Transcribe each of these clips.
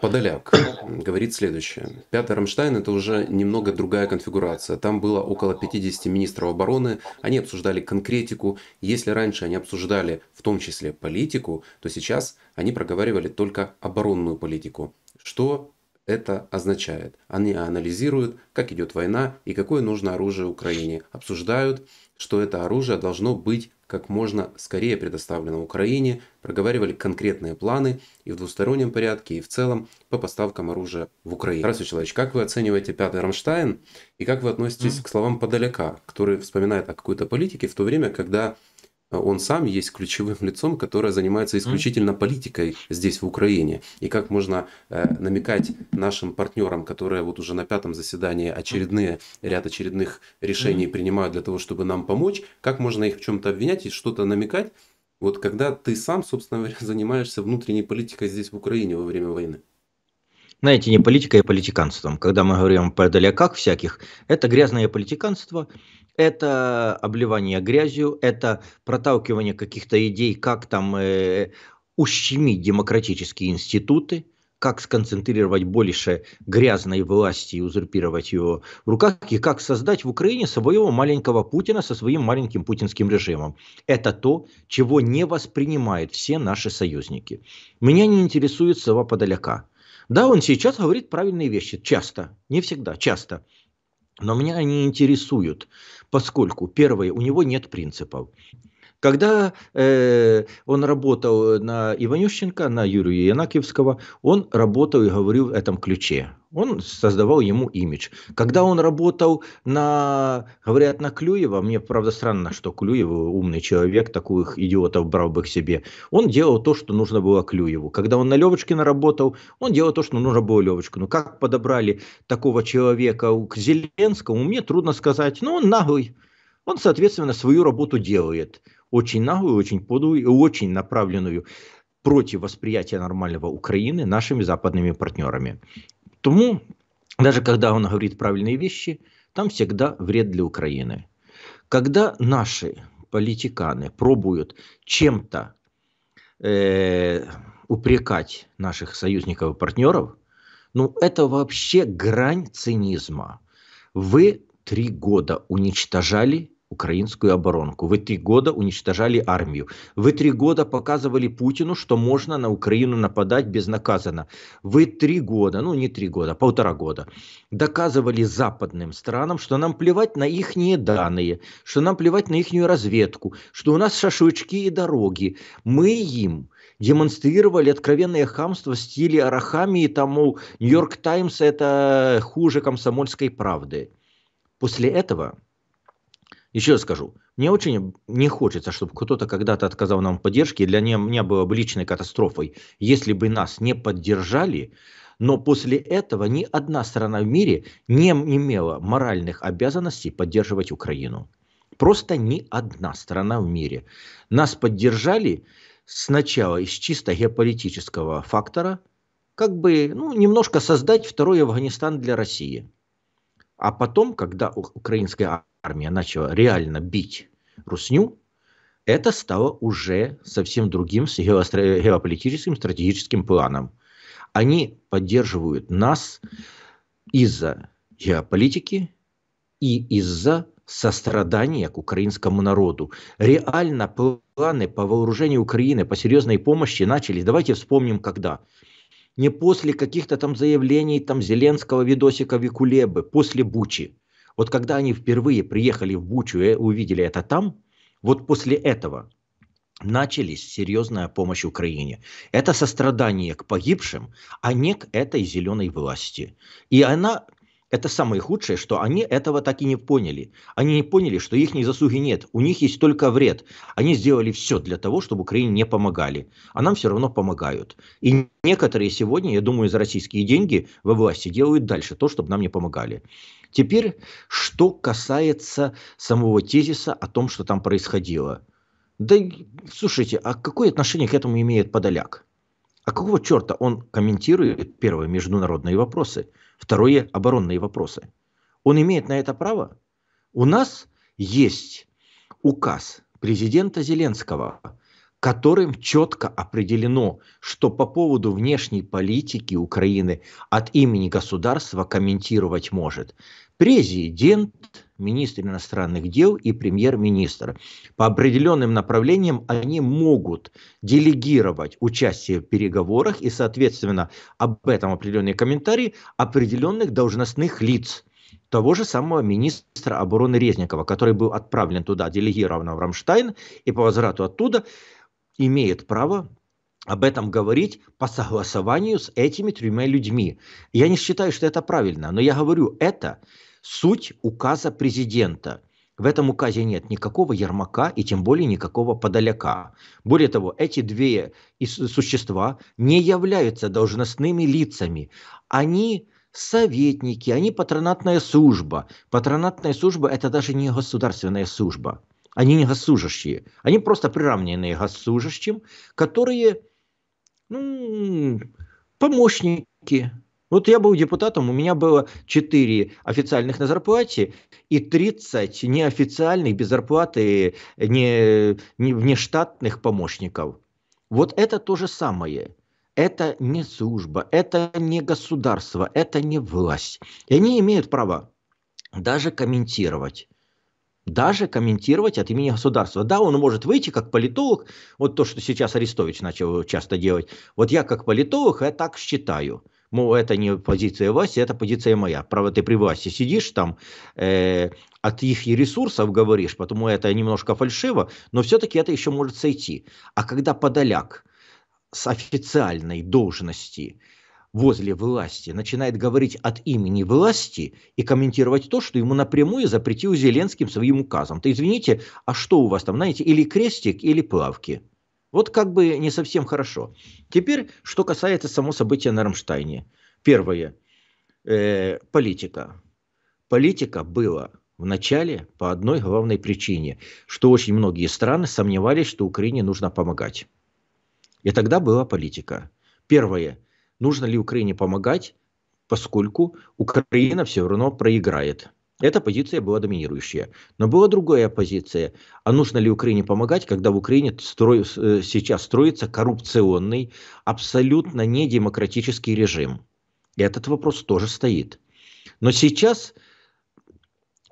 Подоляк говорит следующее. Пятый Рамштайн это уже немного другая конфигурация. Там было около 50 министров обороны. Они обсуждали конкретику. Если раньше они обсуждали в том числе политику, то сейчас они проговаривали только оборонную политику. Что это означает. Они анализируют, как идет война и какое нужно оружие Украине. Обсуждают, что это оружие должно быть как можно скорее предоставлено Украине, проговаривали конкретные планы и в двустороннем порядке, и в целом по поставкам оружия в Украину. Здравствуй, человек, как вы оцениваете пятый Рамштайн и как вы относитесь mm. к словам Подоляка, который вспоминает о какой-то политике в то время, когда Э, он сам есть ключевым лицом, которое занимается исключительно политикой здесь, в Украине. И как можно э, намекать нашим партнерам, которые вот уже на пятом заседании очередные, ряд очередных решений принимают для того, чтобы нам помочь, как можно их в чем-то обвинять и что-то намекать, вот когда ты сам, собственно говоря, занимаешься внутренней политикой здесь, в Украине во время войны? Знаете, не политикой, а политиканством. Когда мы говорим о далеках всяких, это грязное политиканство – это обливание грязью, это проталкивание каких-то идей, как там э, ущемить демократические институты, как сконцентрировать больше грязной власти и узурпировать его в руках, и как создать в Украине своего маленького Путина со своим маленьким путинским режимом. Это то, чего не воспринимают все наши союзники. Меня не интересует сова Подоляка. Да, он сейчас говорит правильные вещи, часто, не всегда, часто – но меня они интересуют, поскольку, первое, у него нет принципов. Когда э, он работал на Иванющенко, на Юрия Янакиевского, он работал и говорил в этом ключе. Он создавал ему имидж. Когда он работал на, говорят, на Клюева, мне, правда, странно, что Клюев, умный человек, таких идиотов брал бы к себе, он делал то, что нужно было Клюеву. Когда он на Левочкина работал, он делал то, что нужно было Левочкину. Как подобрали такого человека к Зеленскому, мне трудно сказать. Но он наглый. Он, соответственно, свою работу делает очень наглую, очень подлую и очень направленную против восприятия нормального Украины нашими западными партнерами. Тому, даже когда он говорит правильные вещи, там всегда вред для Украины. Когда наши политиканы пробуют чем-то э, упрекать наших союзников и партнеров, ну это вообще грань цинизма. Вы три года уничтожали украинскую оборонку. Вы три года уничтожали армию. Вы три года показывали Путину, что можно на Украину нападать безнаказанно. Вы три года, ну не три года, а полтора года, доказывали западным странам, что нам плевать на их данные, что нам плевать на их разведку, что у нас шашлычки и дороги. Мы им демонстрировали откровенное хамство в стиле Арахами и тому Нью-Йорк Таймс это хуже комсомольской правды. После этого еще раз скажу, мне очень не хочется, чтобы кто-то когда-то отказал нам в поддержке для меня было бы личной катастрофой, если бы нас не поддержали, но после этого ни одна страна в мире не имела моральных обязанностей поддерживать Украину. Просто ни одна страна в мире. Нас поддержали сначала из чисто геополитического фактора, как бы ну, немножко создать второй Афганистан для России – а потом, когда украинская армия начала реально бить Русню, это стало уже совсем другим геополитическим стратегическим планом. Они поддерживают нас из-за геополитики и из-за сострадания к украинскому народу. Реально планы по вооружению Украины, по серьезной помощи начались. Давайте вспомним, когда не после каких-то там заявлений там Зеленского, видосика Викулебы, после Бучи. Вот когда они впервые приехали в Бучу и увидели это там, вот после этого начались серьезная помощь Украине. Это сострадание к погибшим, а не к этой зеленой власти. И она это самое худшее, что они этого так и не поняли. Они не поняли, что их заслуги нет, у них есть только вред. Они сделали все для того, чтобы Украине не помогали, а нам все равно помогают. И некоторые сегодня, я думаю, за российские деньги во власти делают дальше то, чтобы нам не помогали. Теперь, что касается самого тезиса о том, что там происходило. Да, слушайте, а какое отношение к этому имеет Подоляк? А какого черта он комментирует, первое, международные вопросы, второе, оборонные вопросы? Он имеет на это право? У нас есть указ президента Зеленского, которым четко определено, что по поводу внешней политики Украины от имени государства комментировать может президент, министр иностранных дел и премьер-министр. По определенным направлениям они могут делегировать участие в переговорах и, соответственно, об этом определенные комментарии определенных должностных лиц того же самого министра обороны Резникова, который был отправлен туда, делегирован в Рамштайн, и по возврату оттуда имеет право об этом говорить по согласованию с этими тремя людьми. Я не считаю, что это правильно, но я говорю это суть указа президента. В этом указе нет никакого Ермака и тем более никакого Подоляка. Более того, эти две существа не являются должностными лицами. Они советники, они патронатная служба. Патронатная служба – это даже не государственная служба. Они не госслужащие. Они просто приравненные госслужащим, которые ну, помощники, вот я был депутатом, у меня было 4 официальных на зарплате и 30 неофициальных, без зарплаты, э, не, не, внештатных помощников. Вот это то же самое. Это не служба, это не государство, это не власть. И они имеют право даже комментировать даже комментировать от имени государства. Да, он может выйти как политолог, вот то, что сейчас Арестович начал часто делать. Вот я как политолог, я э, так считаю. Мол, это не позиция власти, это позиция моя. Правда, ты при власти сидишь там, э, от их ресурсов говоришь, потому это немножко фальшиво, но все-таки это еще может сойти. А когда подоляк с официальной должности возле власти начинает говорить от имени власти и комментировать то, что ему напрямую запретил Зеленским своим указом. То извините, а что у вас там, знаете, или крестик, или плавки? Вот как бы не совсем хорошо. Теперь, что касается само события на Рамштайне. Первое. Э, политика. Политика была в начале по одной главной причине, что очень многие страны сомневались, что Украине нужно помогать. И тогда была политика. Первое. Нужно ли Украине помогать, поскольку Украина все равно проиграет эта позиция была доминирующая. Но была другая позиция. А нужно ли Украине помогать, когда в Украине строй, э, сейчас строится коррупционный, абсолютно недемократический режим? И этот вопрос тоже стоит. Но сейчас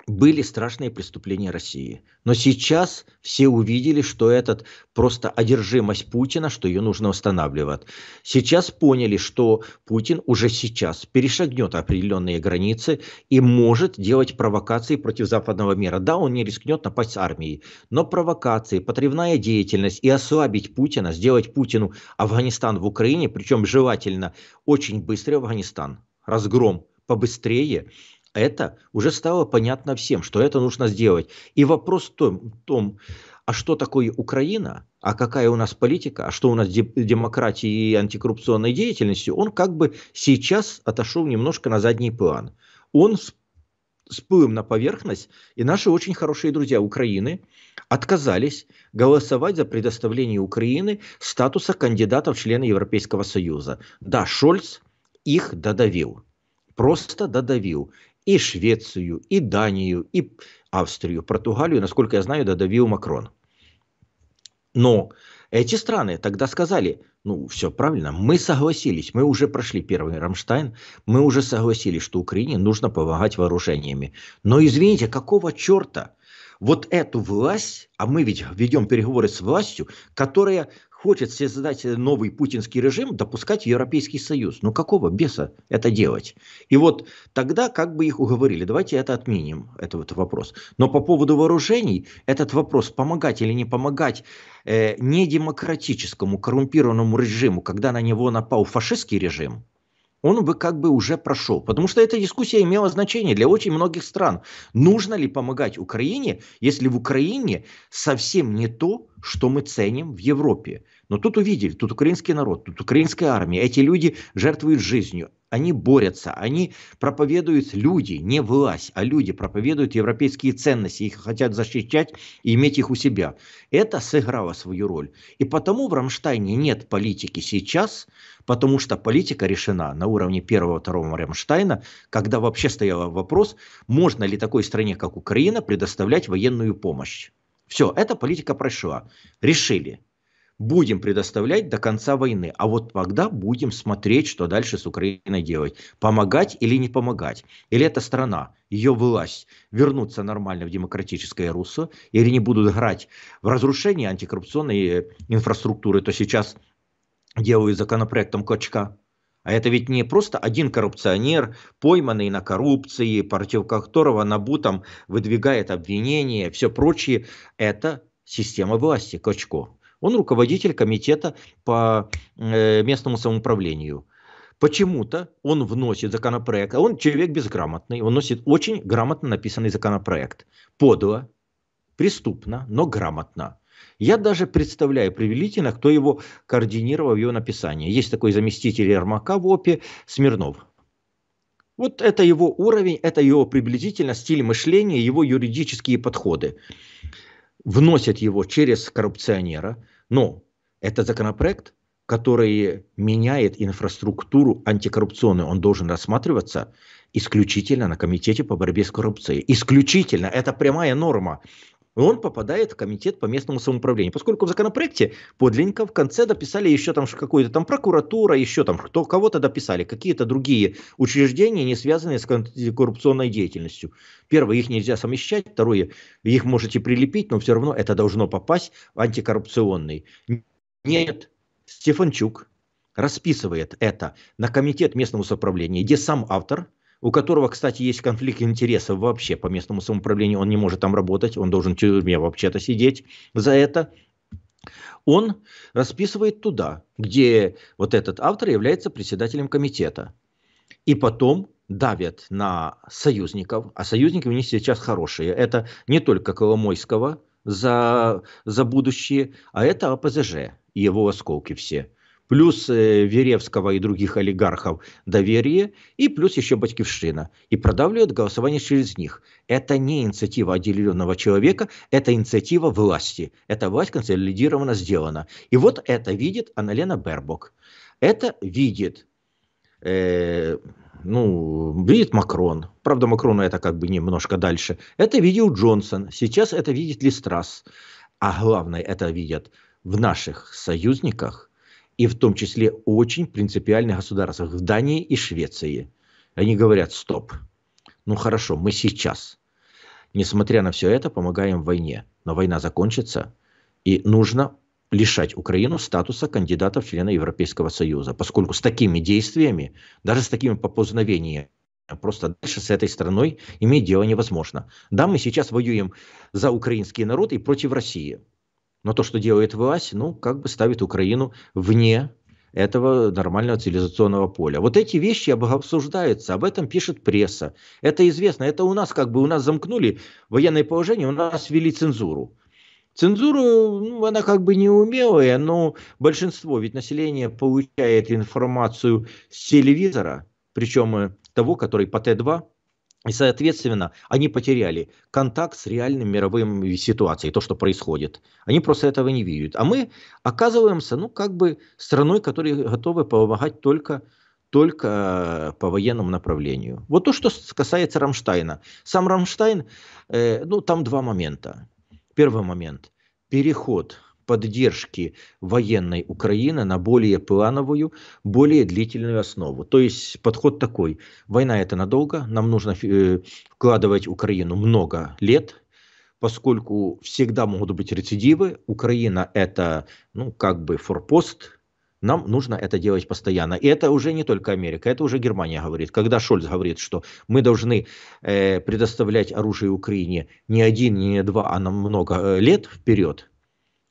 были страшные преступления России. Но сейчас все увидели, что это просто одержимость Путина, что ее нужно восстанавливать. Сейчас поняли, что Путин уже сейчас перешагнет определенные границы и может делать провокации против западного мира. Да, он не рискнет напасть с армией, но провокации, потребная деятельность и ослабить Путина, сделать Путину Афганистан в Украине, причем желательно очень быстрый Афганистан, разгром побыстрее, это уже стало понятно всем, что это нужно сделать. И вопрос в том, том а что такое Украина, а какая у нас политика, а что у нас демократии и антикоррупционной деятельности, он как бы сейчас отошел немножко на задний план. Он всплыл на поверхность, и наши очень хорошие друзья Украины отказались голосовать за предоставление Украины статуса кандидата в члены Европейского Союза. Да, Шольц их додавил просто додавил и Швецию, и Данию, и Австрию, Португалию, насколько я знаю, додавил Макрон. Но эти страны тогда сказали, ну, все правильно, мы согласились, мы уже прошли первый Рамштайн, мы уже согласились, что Украине нужно помогать вооружениями. Но извините, какого черта? Вот эту власть, а мы ведь ведем переговоры с властью, которая хочет создать новый путинский режим, допускать Европейский Союз. Ну какого беса это делать? И вот тогда как бы их уговорили, давайте это отменим, это вот вопрос. Но по поводу вооружений, этот вопрос, помогать или не помогать э, недемократическому коррумпированному режиму, когда на него напал фашистский режим, он бы как бы уже прошел. Потому что эта дискуссия имела значение для очень многих стран. Нужно ли помогать Украине, если в Украине совсем не то, что мы ценим в Европе. Но тут увидели, тут украинский народ, тут украинская армия. Эти люди жертвуют жизнью, они борются, они проповедуют люди, не власть, а люди проповедуют европейские ценности, их хотят защищать и иметь их у себя. Это сыграло свою роль. И потому в Рамштайне нет политики сейчас, потому что политика решена на уровне первого-второго Рамштайна, когда вообще стоял вопрос, можно ли такой стране, как Украина, предоставлять военную помощь. Все, эта политика прошла. Решили. Будем предоставлять до конца войны. А вот тогда будем смотреть, что дальше с Украиной делать. Помогать или не помогать. Или эта страна, ее власть вернуться нормально в демократическое русло, или не будут играть в разрушение антикоррупционной э, инфраструктуры, то сейчас делаю законопроектом Кочка а это ведь не просто один коррупционер, пойманный на коррупции, против которого НАБУ там выдвигает обвинения, все прочее. Это система власти Кочко. Он руководитель комитета по э, местному самоуправлению. Почему-то он вносит законопроект, а он человек безграмотный, он вносит очень грамотно написанный законопроект. Подло, преступно, но грамотно. Я даже представляю повелительно, кто его координировал в его написании. Есть такой заместитель Ермака в ОПе Смирнов. Вот это его уровень, это его приблизительно стиль мышления, его юридические подходы. Вносят его через коррупционера, но это законопроект, который меняет инфраструктуру антикоррупционную, он должен рассматриваться исключительно на комитете по борьбе с коррупцией. Исключительно. Это прямая норма он попадает в комитет по местному самоуправлению. Поскольку в законопроекте подлинненько в конце дописали еще там какую-то там прокуратура, еще там кто кого-то дописали, какие-то другие учреждения, не связанные с коррупционной деятельностью. Первое, их нельзя совмещать, второе, их можете прилепить, но все равно это должно попасть в антикоррупционный. Нет, Стефанчук расписывает это на комитет местного самоуправления. где сам автор – у которого, кстати, есть конфликт интересов вообще по местному самоуправлению, он не может там работать, он должен в тюрьме вообще-то сидеть за это, он расписывает туда, где вот этот автор является председателем комитета. И потом давят на союзников, а союзники у них сейчас хорошие. Это не только Коломойского за, за будущее, а это ОПЗЖ и его осколки все плюс э, Веревского и других олигархов доверие, и плюс еще Батькившина. И продавливают голосование через них. Это не инициатива отделенного человека, это инициатива власти. Эта власть консолидирована, сделана. И вот это видит Аналена Бербок. Это видит э, ну, видит Макрон. Правда, Макрону это как бы немножко дальше. Это видел Джонсон. Сейчас это видит Листрас. А главное, это видят в наших союзниках и в том числе очень принципиальных государствах, в Дании и Швеции. Они говорят, стоп, ну хорошо, мы сейчас, несмотря на все это, помогаем войне, но война закончится, и нужно лишать Украину статуса кандидата в члена Европейского Союза, поскольку с такими действиями, даже с такими попознавениями, Просто дальше с этой страной иметь дело невозможно. Да, мы сейчас воюем за украинский народ и против России. Но то, что делает власть, ну, как бы ставит Украину вне этого нормального цивилизационного поля. Вот эти вещи обсуждаются, об этом пишет пресса. Это известно, это у нас как бы, у нас замкнули военное положение, у нас ввели цензуру. Цензуру, ну, она как бы неумелая, но большинство ведь население получает информацию с телевизора, причем э, того, который по Т2, и, соответственно, они потеряли контакт с реальным мировым ситуацией, то, что происходит. Они просто этого не видят. А мы оказываемся, ну, как бы страной, которая готова помогать только только э, по военному направлению. Вот то, что касается Рамштайна. Сам Рамштайн, э, ну, там два момента. Первый момент – переход поддержки военной Украины на более плановую, более длительную основу. То есть подход такой, война это надолго, нам нужно э, вкладывать Украину много лет, поскольку всегда могут быть рецидивы, Украина это ну как бы форпост, нам нужно это делать постоянно. И это уже не только Америка, это уже Германия говорит. Когда Шольц говорит, что мы должны э, предоставлять оружие Украине не один, не два, а на много э, лет вперед,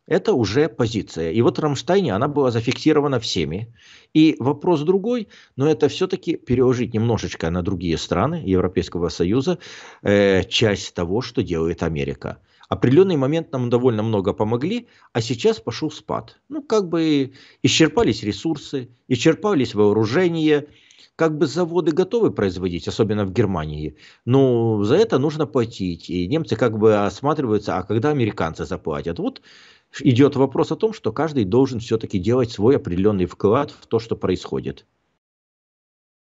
это уже позиция. И вот Рамштайне она была зафиксирована всеми. И вопрос другой, но это все-таки переложить немножечко на другие страны Европейского Союза э, часть того, что делает Америка. Определенный момент нам довольно много помогли, а сейчас пошел спад. Ну, как бы исчерпались ресурсы, исчерпались вооружения, как бы заводы готовы производить, особенно в Германии, но за это нужно платить. И немцы как бы осматриваются, а когда американцы заплатят? Вот идет вопрос о том, что каждый должен все-таки делать свой определенный вклад в то, что происходит.